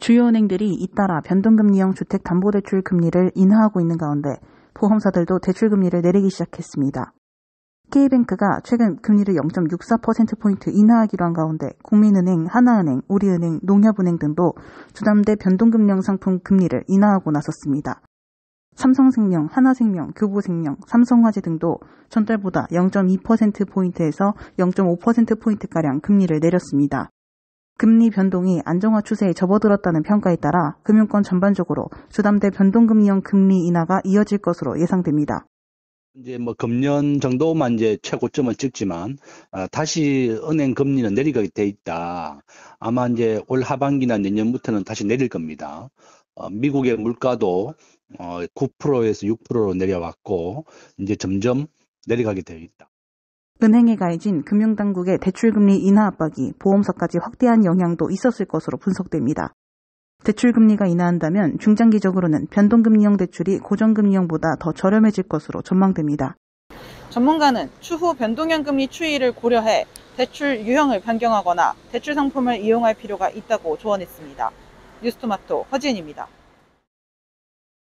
주요 은행들이 잇따라 변동금리형 주택담보대출 금리를 인하하고 있는 가운데 보험사들도 대출금리를 내리기 시작했습니다. K뱅크가 최근 금리를 0.64%포인트 인하하기로 한 가운데 국민은행, 하나은행, 우리은행, 농협은행 등도 주담대 변동금리형 상품 금리를 인하하고 나섰습니다. 삼성생명, 하나생명, 교보생명, 삼성화재 등도 전달보다 0.2%포인트에서 0.5%포인트가량 금리를 내렸습니다. 금리 변동이 안정화 추세에 접어들었다는 평가에 따라 금융권 전반적으로 주담대 변동금리형 금리 인하가 이어질 것으로 예상됩니다. 이제 뭐 금년 정도만 이제 최고점을 찍지만 아, 다시 은행 금리는 내리게 돼 있다. 아마 이제 올 하반기나 내년부터는 다시 내릴 겁니다. 어, 미국의 물가도 어, 9%에서 6%로 내려왔고 이제 점점 내려가게 되어 있다. 은행에 가해진 금융당국의 대출금리 인하 압박이 보험사까지 확대한 영향도 있었을 것으로 분석됩니다. 대출금리가 인하한다면 중장기적으로는 변동금리형 대출이 고정금리형보다 더 저렴해질 것으로 전망됩니다. 전문가는 추후 변동형 금리 추이를 고려해 대출 유형을 변경하거나 대출 상품을 이용할 필요가 있다고 조언했습니다. 뉴스토마토 허진입니다